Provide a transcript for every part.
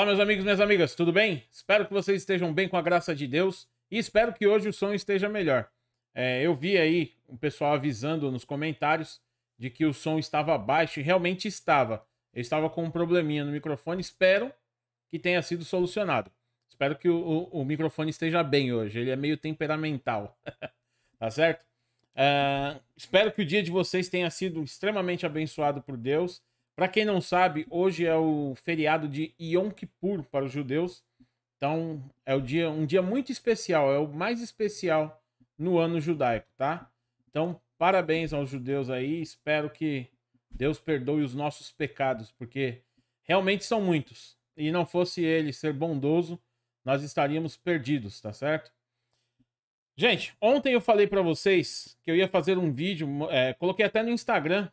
Olá, meus amigos, minhas amigas, tudo bem? Espero que vocês estejam bem com a graça de Deus e espero que hoje o som esteja melhor. É, eu vi aí o pessoal avisando nos comentários de que o som estava baixo e realmente estava. Eu estava com um probleminha no microfone, espero que tenha sido solucionado. Espero que o, o, o microfone esteja bem hoje, ele é meio temperamental, tá certo? Uh, espero que o dia de vocês tenha sido extremamente abençoado por Deus para quem não sabe, hoje é o feriado de Yom Kippur para os judeus. Então, é o dia, um dia muito especial, é o mais especial no ano judaico, tá? Então, parabéns aos judeus aí. Espero que Deus perdoe os nossos pecados, porque realmente são muitos. E não fosse ele ser bondoso, nós estaríamos perdidos, tá certo? Gente, ontem eu falei para vocês que eu ia fazer um vídeo, é, coloquei até no Instagram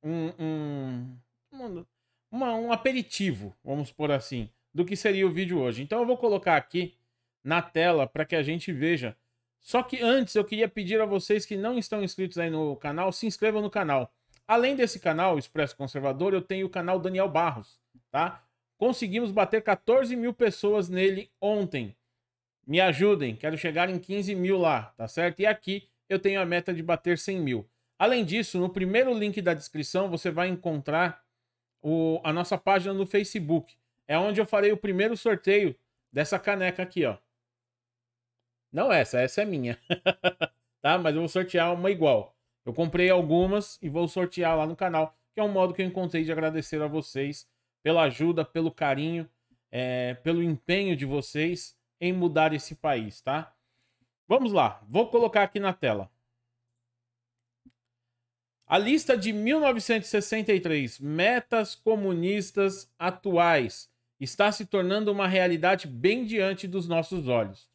um, um uma, um aperitivo, vamos por assim, do que seria o vídeo hoje. Então eu vou colocar aqui na tela para que a gente veja. Só que antes eu queria pedir a vocês que não estão inscritos aí no canal, se inscrevam no canal. Além desse canal, Expresso Conservador, eu tenho o canal Daniel Barros, tá? Conseguimos bater 14 mil pessoas nele ontem. Me ajudem, quero chegar em 15 mil lá, tá certo? E aqui eu tenho a meta de bater 100 mil. Além disso, no primeiro link da descrição você vai encontrar o, a nossa página no Facebook. É onde eu farei o primeiro sorteio dessa caneca aqui, ó. Não essa, essa é minha. tá? Mas eu vou sortear uma igual. Eu comprei algumas e vou sortear lá no canal, que é um modo que eu encontrei de agradecer a vocês pela ajuda, pelo carinho, é, pelo empenho de vocês em mudar esse país, tá? Vamos lá, vou colocar aqui na tela. A lista de 1963, metas comunistas atuais, está se tornando uma realidade bem diante dos nossos olhos.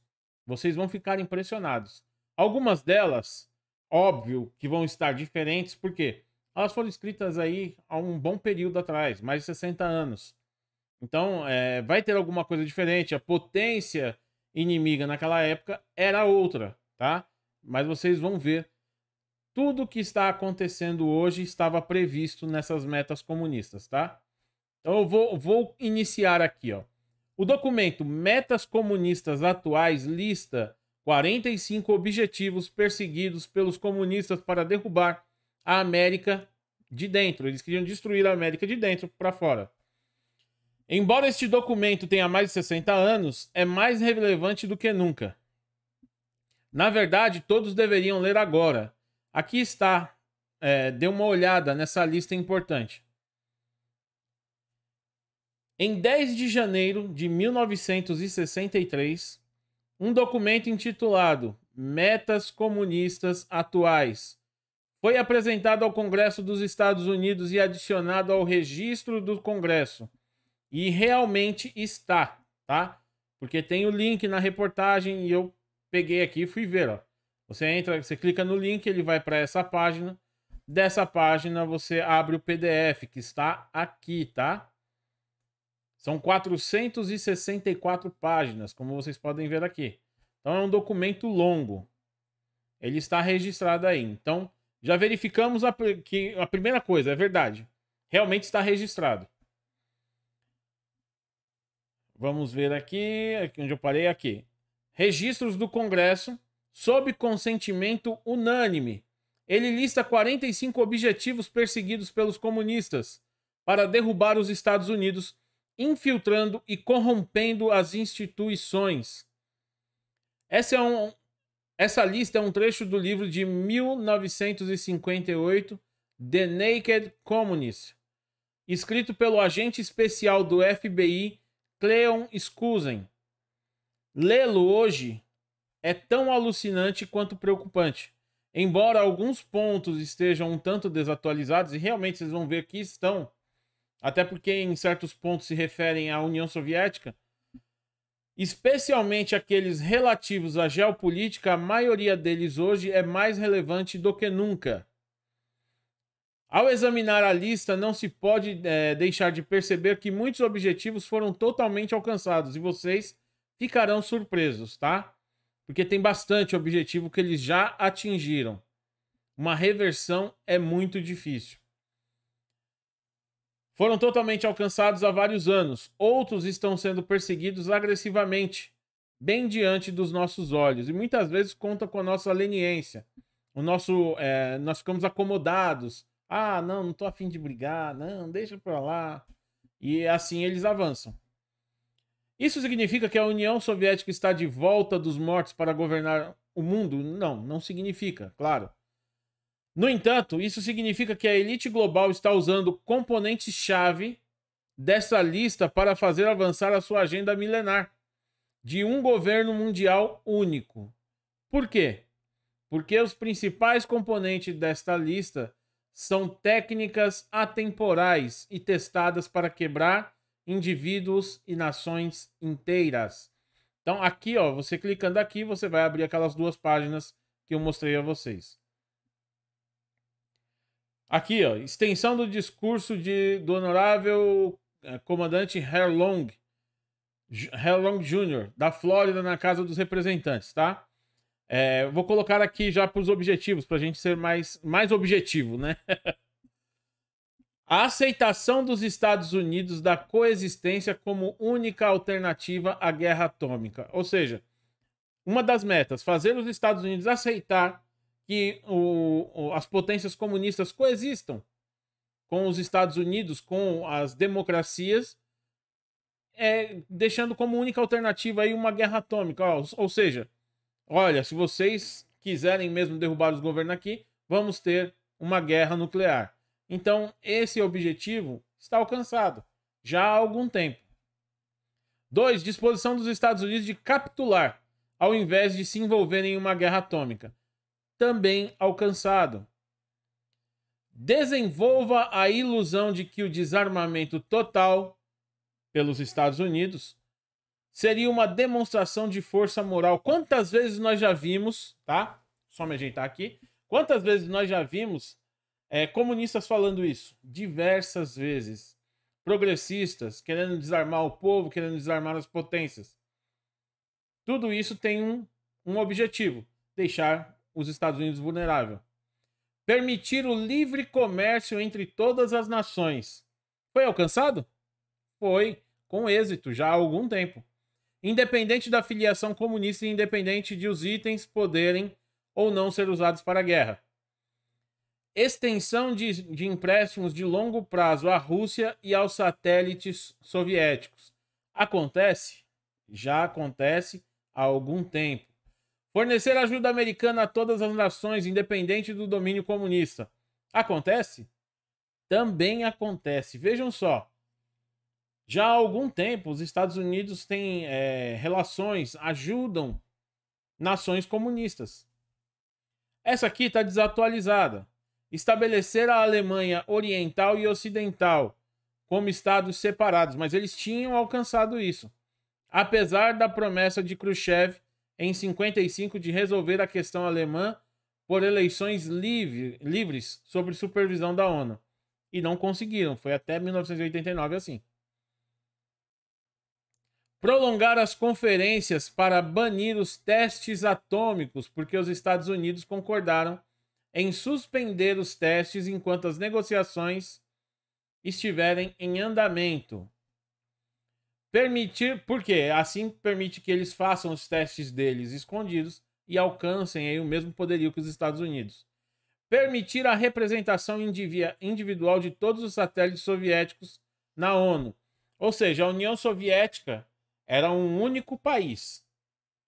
Vocês vão ficar impressionados. Algumas delas, óbvio, que vão estar diferentes, porque elas foram escritas aí há um bom período atrás, mais de 60 anos. Então, é, vai ter alguma coisa diferente. A potência inimiga naquela época era outra, tá? Mas vocês vão ver tudo que está acontecendo hoje estava previsto nessas metas comunistas, tá? Então eu vou, vou iniciar aqui, ó. O documento Metas Comunistas Atuais lista 45 objetivos perseguidos pelos comunistas para derrubar a América de dentro. Eles queriam destruir a América de dentro para fora. Embora este documento tenha mais de 60 anos, é mais relevante do que nunca. Na verdade, todos deveriam ler agora, Aqui está. É, dê uma olhada nessa lista importante. Em 10 de janeiro de 1963, um documento intitulado Metas Comunistas Atuais foi apresentado ao Congresso dos Estados Unidos e adicionado ao registro do Congresso. E realmente está, tá? Porque tem o link na reportagem e eu peguei aqui e fui ver, ó. Você entra, você clica no link, ele vai para essa página. Dessa página você abre o PDF que está aqui, tá? São 464 páginas, como vocês podem ver aqui. Então é um documento longo. Ele está registrado aí. Então já verificamos a, que a primeira coisa, é verdade. Realmente está registrado. Vamos ver aqui, aqui onde eu parei aqui. Registros do Congresso sob consentimento unânime. Ele lista 45 objetivos perseguidos pelos comunistas para derrubar os Estados Unidos, infiltrando e corrompendo as instituições. Essa, é um, essa lista é um trecho do livro de 1958, The Naked Communist, escrito pelo agente especial do FBI Cleon Scusen. Lê-lo hoje é tão alucinante quanto preocupante. Embora alguns pontos estejam um tanto desatualizados, e realmente vocês vão ver que estão, até porque em certos pontos se referem à União Soviética, especialmente aqueles relativos à geopolítica, a maioria deles hoje é mais relevante do que nunca. Ao examinar a lista, não se pode é, deixar de perceber que muitos objetivos foram totalmente alcançados e vocês ficarão surpresos, tá? Porque tem bastante objetivo que eles já atingiram. Uma reversão é muito difícil. Foram totalmente alcançados há vários anos. Outros estão sendo perseguidos agressivamente, bem diante dos nossos olhos. E muitas vezes conta com a nossa leniência. O nosso, é, nós ficamos acomodados. Ah, não, não estou afim de brigar. Não, deixa para lá. E assim eles avançam. Isso significa que a União Soviética está de volta dos mortos para governar o mundo? Não, não significa, claro. No entanto, isso significa que a elite global está usando componentes-chave dessa lista para fazer avançar a sua agenda milenar de um governo mundial único. Por quê? Porque os principais componentes desta lista são técnicas atemporais e testadas para quebrar indivíduos e nações inteiras. Então, aqui, ó, você clicando aqui, você vai abrir aquelas duas páginas que eu mostrei a vocês. Aqui, ó, extensão do discurso de, do honorável eh, comandante Herlong, Herlong Jr., da Flórida, na Casa dos Representantes, tá? É, vou colocar aqui já para os objetivos, para a gente ser mais, mais objetivo, né? A aceitação dos Estados Unidos da coexistência como única alternativa à guerra atômica. Ou seja, uma das metas, fazer os Estados Unidos aceitar que o, as potências comunistas coexistam com os Estados Unidos, com as democracias, é, deixando como única alternativa aí uma guerra atômica. Ou, ou seja, olha, se vocês quiserem mesmo derrubar os governos aqui, vamos ter uma guerra nuclear. Então, esse objetivo está alcançado já há algum tempo. 2. Disposição dos Estados Unidos de capitular, ao invés de se envolverem em uma guerra atômica. Também alcançado. Desenvolva a ilusão de que o desarmamento total pelos Estados Unidos seria uma demonstração de força moral. Quantas vezes nós já vimos, tá? Só me ajeitar aqui. Quantas vezes nós já vimos é, comunistas falando isso diversas vezes. Progressistas querendo desarmar o povo, querendo desarmar as potências. Tudo isso tem um, um objetivo: deixar os Estados Unidos vulnerável. Permitir o livre comércio entre todas as nações. Foi alcançado? Foi, com êxito, já há algum tempo. Independente da filiação comunista e independente de os itens poderem ou não ser usados para a guerra extensão de, de empréstimos de longo prazo à Rússia e aos satélites soviéticos. Acontece? Já acontece há algum tempo. Fornecer ajuda americana a todas as nações, independente do domínio comunista. Acontece? Também acontece. Vejam só. Já há algum tempo, os Estados Unidos têm é, relações, ajudam nações comunistas. Essa aqui está desatualizada estabelecer a Alemanha Oriental e Ocidental como estados separados, mas eles tinham alcançado isso. Apesar da promessa de Khrushchev em 55 de resolver a questão alemã por eleições livre, livres sob supervisão da ONU. E não conseguiram, foi até 1989 assim. Prolongar as conferências para banir os testes atômicos, porque os Estados Unidos concordaram em suspender os testes enquanto as negociações estiverem em andamento. Permitir, porque assim permite que eles façam os testes deles escondidos e alcancem aí o mesmo poderio que os Estados Unidos. Permitir a representação individual de todos os satélites soviéticos na ONU. Ou seja, a União Soviética era um único país,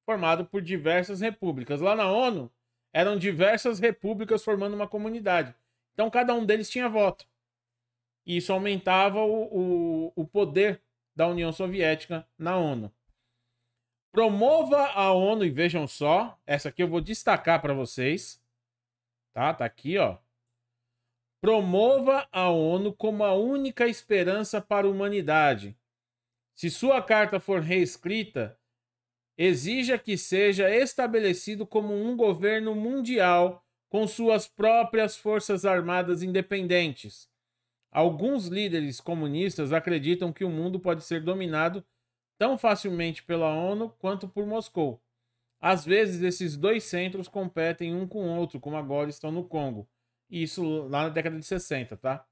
formado por diversas repúblicas. Lá na ONU, eram diversas repúblicas formando uma comunidade. Então cada um deles tinha voto. E isso aumentava o, o, o poder da União Soviética na ONU. Promova a ONU e vejam só, essa aqui eu vou destacar para vocês. Tá? Tá aqui, ó. Promova a ONU como a única esperança para a humanidade. Se sua carta for reescrita, exija que seja estabelecido como um governo mundial com suas próprias forças armadas independentes. Alguns líderes comunistas acreditam que o mundo pode ser dominado tão facilmente pela ONU quanto por Moscou. Às vezes, esses dois centros competem um com o outro, como agora estão no Congo. Isso lá na década de 60, tá?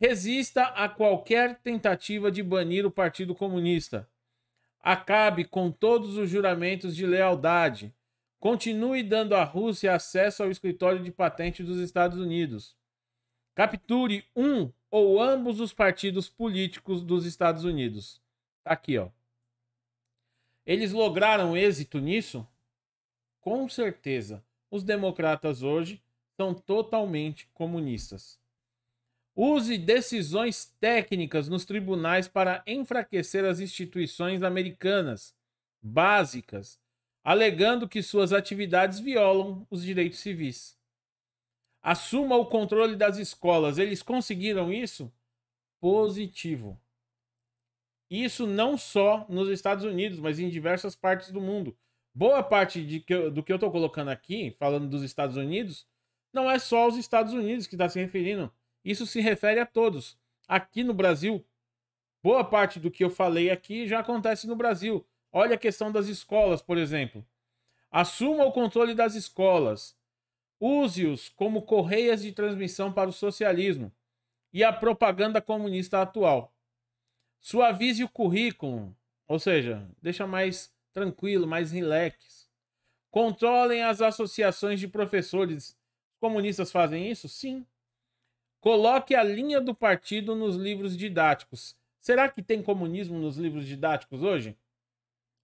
Resista a qualquer tentativa de banir o Partido Comunista Acabe com todos os juramentos de lealdade. Continue dando à Rússia acesso ao escritório de patente dos Estados Unidos. Capture um ou ambos os partidos políticos dos Estados Unidos. Tá aqui, ó. Eles lograram êxito nisso? Com certeza. Os democratas hoje são totalmente comunistas. Use decisões técnicas nos tribunais para enfraquecer as instituições americanas básicas, alegando que suas atividades violam os direitos civis. Assuma o controle das escolas. Eles conseguiram isso? Positivo. Isso não só nos Estados Unidos, mas em diversas partes do mundo. Boa parte que eu, do que eu estou colocando aqui, falando dos Estados Unidos, não é só os Estados Unidos que está se referindo isso se refere a todos. Aqui no Brasil, boa parte do que eu falei aqui já acontece no Brasil. Olha a questão das escolas, por exemplo. Assuma o controle das escolas. Use-os como correias de transmissão para o socialismo e a propaganda comunista atual. Suavize o currículo, ou seja, deixa mais tranquilo, mais relax. Controlem as associações de professores. Comunistas fazem isso? Sim. Coloque a linha do partido nos livros didáticos. Será que tem comunismo nos livros didáticos hoje?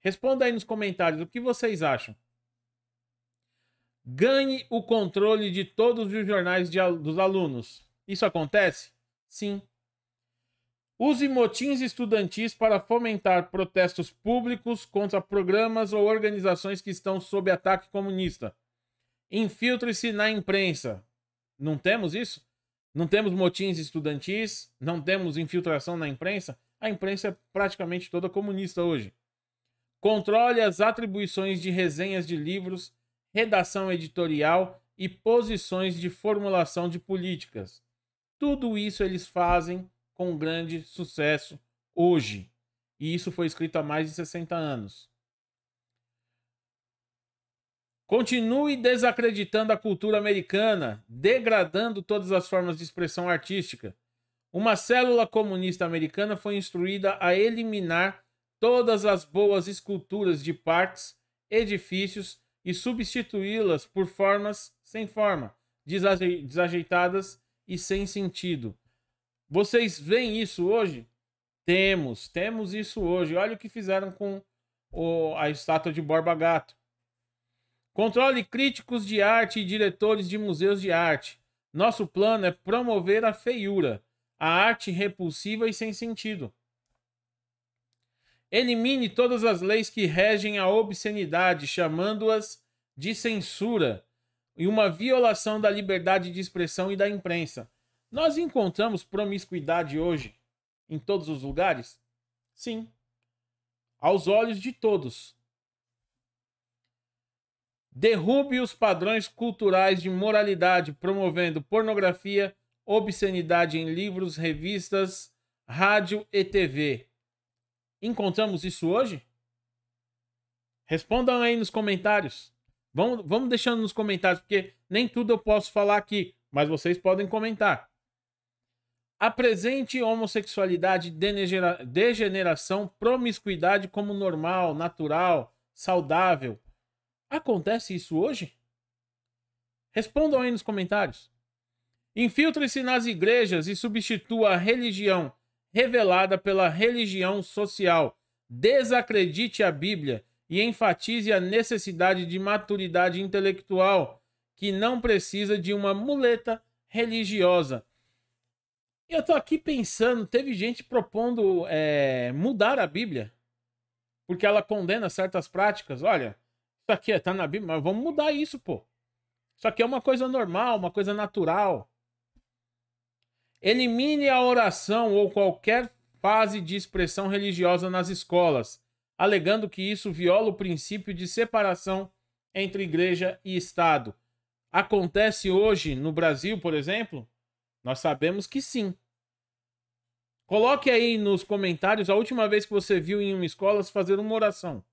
Responda aí nos comentários o que vocês acham. Ganhe o controle de todos os jornais de, dos alunos. Isso acontece? Sim. Use motins estudantis para fomentar protestos públicos contra programas ou organizações que estão sob ataque comunista. Infiltre-se na imprensa. Não temos isso? Não temos motins estudantis, não temos infiltração na imprensa. A imprensa é praticamente toda comunista hoje. Controle as atribuições de resenhas de livros, redação editorial e posições de formulação de políticas. Tudo isso eles fazem com grande sucesso hoje. E isso foi escrito há mais de 60 anos. Continue desacreditando a cultura americana, degradando todas as formas de expressão artística. Uma célula comunista americana foi instruída a eliminar todas as boas esculturas de parques, edifícios e substituí-las por formas sem forma, desaje desajeitadas e sem sentido. Vocês veem isso hoje? Temos, temos isso hoje. Olha o que fizeram com o, a estátua de Borba Gato. Controle críticos de arte e diretores de museus de arte. Nosso plano é promover a feiura, a arte repulsiva e sem sentido. Elimine todas as leis que regem a obscenidade, chamando-as de censura e uma violação da liberdade de expressão e da imprensa. Nós encontramos promiscuidade hoje em todos os lugares? Sim. Aos olhos de todos. Derrube os padrões culturais de moralidade, promovendo pornografia, obscenidade em livros, revistas, rádio e TV. Encontramos isso hoje? Respondam aí nos comentários. Vamos, vamos deixando nos comentários, porque nem tudo eu posso falar aqui, mas vocês podem comentar. Apresente homossexualidade, degeneração, promiscuidade como normal, natural, saudável, Acontece isso hoje? Respondam aí nos comentários. Infiltre-se nas igrejas e substitua a religião revelada pela religião social. Desacredite a Bíblia e enfatize a necessidade de maturidade intelectual, que não precisa de uma muleta religiosa. Eu tô aqui pensando, teve gente propondo é, mudar a Bíblia, porque ela condena certas práticas. Olha, isso aqui é, tá na Bíblia, mas vamos mudar isso, pô. Isso aqui é uma coisa normal, uma coisa natural. Elimine a oração ou qualquer fase de expressão religiosa nas escolas, alegando que isso viola o princípio de separação entre igreja e Estado. Acontece hoje no Brasil, por exemplo? Nós sabemos que sim. Coloque aí nos comentários a última vez que você viu em uma escola fazer uma oração.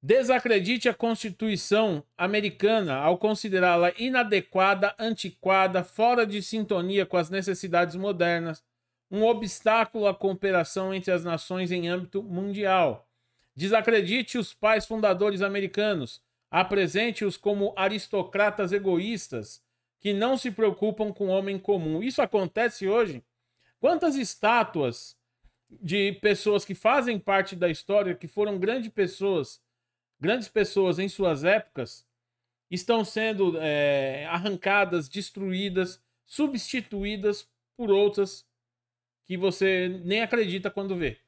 Desacredite a Constituição americana ao considerá-la inadequada, antiquada, fora de sintonia com as necessidades modernas, um obstáculo à cooperação entre as nações em âmbito mundial. Desacredite os pais fundadores americanos, apresente-os como aristocratas egoístas que não se preocupam com o homem comum. Isso acontece hoje? Quantas estátuas de pessoas que fazem parte da história, que foram grandes pessoas, Grandes pessoas em suas épocas estão sendo é, arrancadas, destruídas, substituídas por outras que você nem acredita quando vê.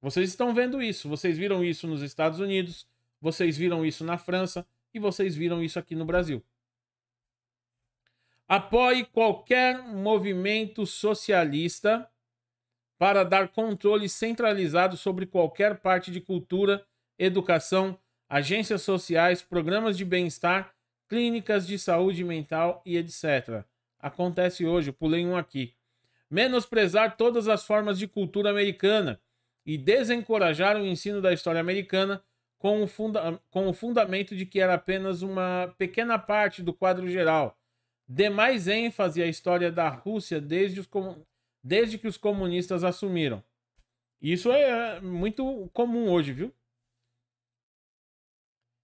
Vocês estão vendo isso, vocês viram isso nos Estados Unidos, vocês viram isso na França e vocês viram isso aqui no Brasil. Apoie qualquer movimento socialista para dar controle centralizado sobre qualquer parte de cultura educação, agências sociais, programas de bem-estar, clínicas de saúde mental e etc. Acontece hoje, pulei um aqui. Menosprezar todas as formas de cultura americana e desencorajar o ensino da história americana com o, funda com o fundamento de que era apenas uma pequena parte do quadro geral. Dê mais ênfase à história da Rússia desde, os desde que os comunistas assumiram. Isso é muito comum hoje, viu?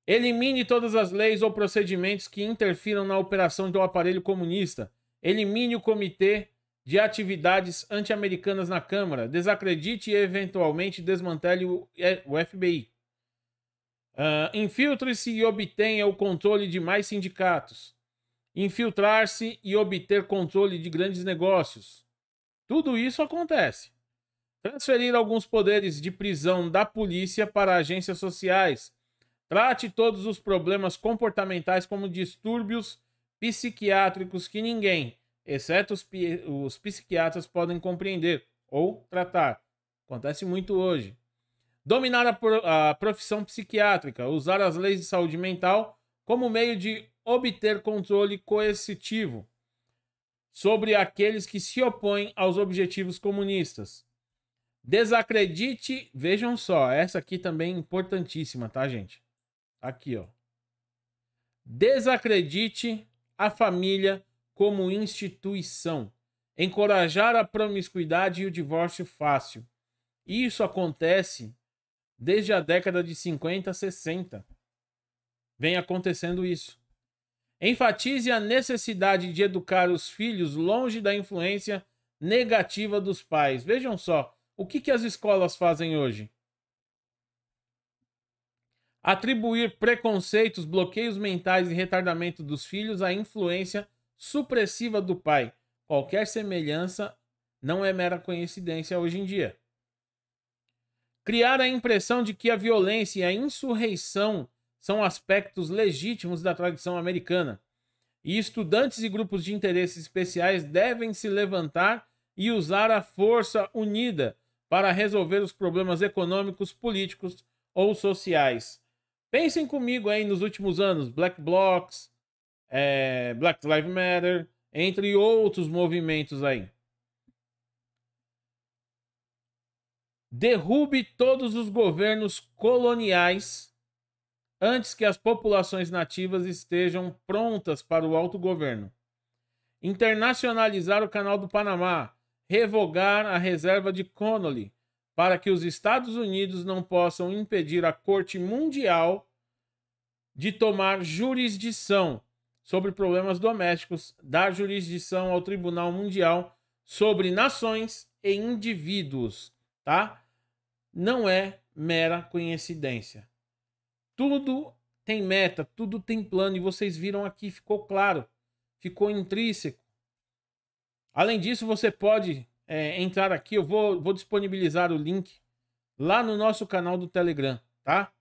Elimine todas as leis ou procedimentos que interfiram na operação do aparelho comunista. Elimine o Comitê de Atividades Anti-Americanas na Câmara. Desacredite e, eventualmente, desmantele o é, FBI. Uh, ah, Infiltre-se e obtenha o controle de mais sindicatos. Infiltrar-se e obter controle de grandes negócios. Tudo isso acontece. Transferir alguns poderes de prisão da polícia para agências sociais Trate todos os problemas comportamentais como distúrbios psiquiátricos que ninguém, exceto os, os psiquiatras, podem compreender ou tratar. Acontece muito hoje. Dominar a, a profissão psiquiátrica, usar as leis de saúde mental como meio de obter controle coercitivo sobre aqueles que se opõem aos objetivos comunistas. Desacredite, vejam só, essa aqui também é importantíssima, tá, gente? Aqui, ó. Desacredite a família como instituição. Encorajar a promiscuidade e o divórcio fácil. Isso acontece desde a década de 50, 60. Vem acontecendo isso. Enfatize a necessidade de educar os filhos longe da influência negativa dos pais. Vejam só, o que, que as escolas fazem hoje? Atribuir preconceitos, bloqueios mentais e retardamento dos filhos à influência supressiva do pai. Qualquer semelhança não é mera coincidência hoje em dia. Criar a impressão de que a violência e a insurreição são aspectos legítimos da tradição americana. E estudantes e grupos de interesses especiais devem se levantar e usar a força unida para resolver os problemas econômicos, políticos ou sociais. Pensem comigo aí nos últimos anos, Black Blocs, é, Black Lives Matter, entre outros movimentos aí. Derrube todos os governos coloniais antes que as populações nativas estejam prontas para o autogoverno. Internacionalizar o Canal do Panamá, revogar a reserva de Connolly, para que os Estados Unidos não possam impedir a Corte Mundial de tomar jurisdição sobre problemas domésticos, dar jurisdição ao Tribunal Mundial sobre nações e indivíduos, tá? Não é mera coincidência. Tudo tem meta, tudo tem plano e vocês viram aqui, ficou claro, ficou intrínseco. Além disso, você pode é, entrar aqui, eu vou, vou disponibilizar o link lá no nosso canal do Telegram, tá?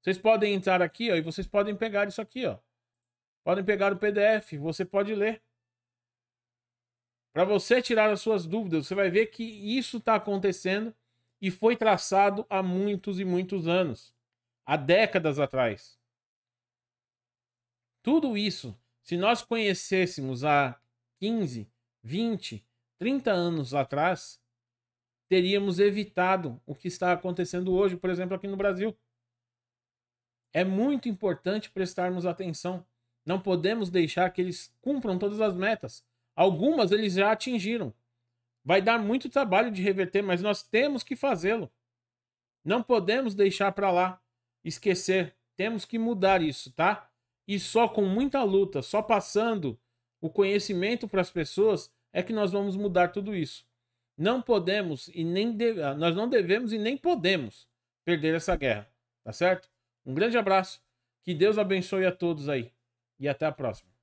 Vocês podem entrar aqui, ó, e vocês podem pegar isso aqui, ó. Podem pegar o PDF, você pode ler. Para você tirar as suas dúvidas, você vai ver que isso está acontecendo e foi traçado há muitos e muitos anos, há décadas atrás. Tudo isso, se nós conhecêssemos há 15, 20, 30 anos atrás, teríamos evitado o que está acontecendo hoje, por exemplo, aqui no Brasil. É muito importante prestarmos atenção. Não podemos deixar que eles cumpram todas as metas. Algumas eles já atingiram. Vai dar muito trabalho de reverter, mas nós temos que fazê-lo. Não podemos deixar para lá, esquecer. Temos que mudar isso, tá? E só com muita luta, só passando o conhecimento para as pessoas, é que nós vamos mudar tudo isso. Não podemos e nem deve, ah, nós não devemos e nem podemos perder essa guerra, tá certo? Um grande abraço, que Deus abençoe a todos aí e até a próxima.